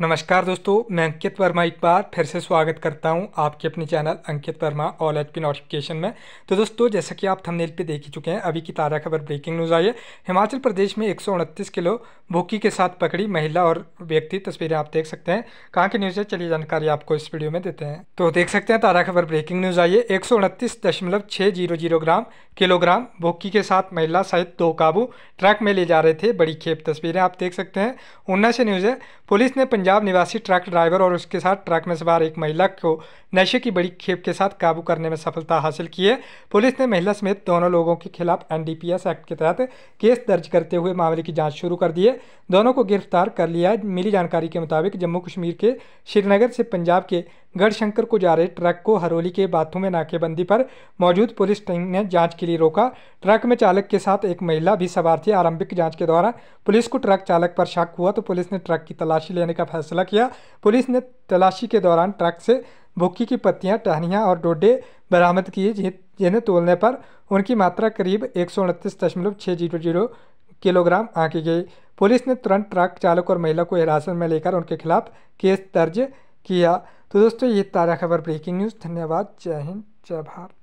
नमस्कार दोस्तों मैं अंकित वर्मा एक बार फिर से स्वागत करता हूं आपके अपने channel Ankit Varma all H P notification में तो दोस्तों जैसा कि आप थंबनेल पे देख ही चुके हैं अभी की ताज़ा खबर ब्रेकिंग न्यूज़ आई है हिमाचल प्रदेश में एक किलो भूखी के साथ पकड़ी महिला और व्यक्ति तस्वीरें आप देख सकते हैं कहाँ की न्यूज़ है चलिए जानकारी आपको इस वीडियो में देते हैं तो देख सकते हैं ताज़ा खबर ब्रेकिंग न्यूज़ आई है एक ग्राम किलोग्राम भूखी के साथ महिला सहित दो काबू ट्रक में ले जा रहे थे बड़ी खेप तस्वीरें आप देख सकते हैं उन्ना से न्यूज़ है पुलिस ने पंजाब पंजाब निवासी ट्रक ड्राइवर और उसके साथ ट्रक में सवार एक महिला को नशे की बड़ी खेप के साथ काबू करने में सफलता हासिल की है पुलिस ने महिला समेत दोनों लोगों के खिलाफ एनडीपीएस एक्ट के तहत केस दर्ज करते हुए मामले की जांच शुरू कर दी है दोनों को गिरफ्तार कर लिया है मिली जानकारी के मुताबिक जम्मू कश्मीर के श्रीनगर से पंजाब के गढ़शंकर को जा रहे ट्रक को हरोली के बाथू में नाकेबंदी पर मौजूद पुलिस टीम ने जांच के लिए रोका ट्रक में चालक के साथ एक महिला भी सवार थी आरंभिक जांच के दौरान पुलिस को ट्रक चालक पर शक हुआ तो पुलिस ने ट्रक की तलाशी लेने का फैसला फैसला किया पुलिस ने तलाशी के दौरान ट्रक से भुक्की की पत्तियां टहनियाँ और डोडे बरामद किए जिन्हें तोलने पर उनकी मात्रा करीब एक किलोग्राम आंकी गई पुलिस ने तुरंत ट्रक चालक और महिला को हिरासत में लेकर उनके खिलाफ केस दर्ज किया तो दोस्तों ये ताज़ा खबर ब्रेकिंग न्यूज़ धन्यवाद जय हिंद जय भारत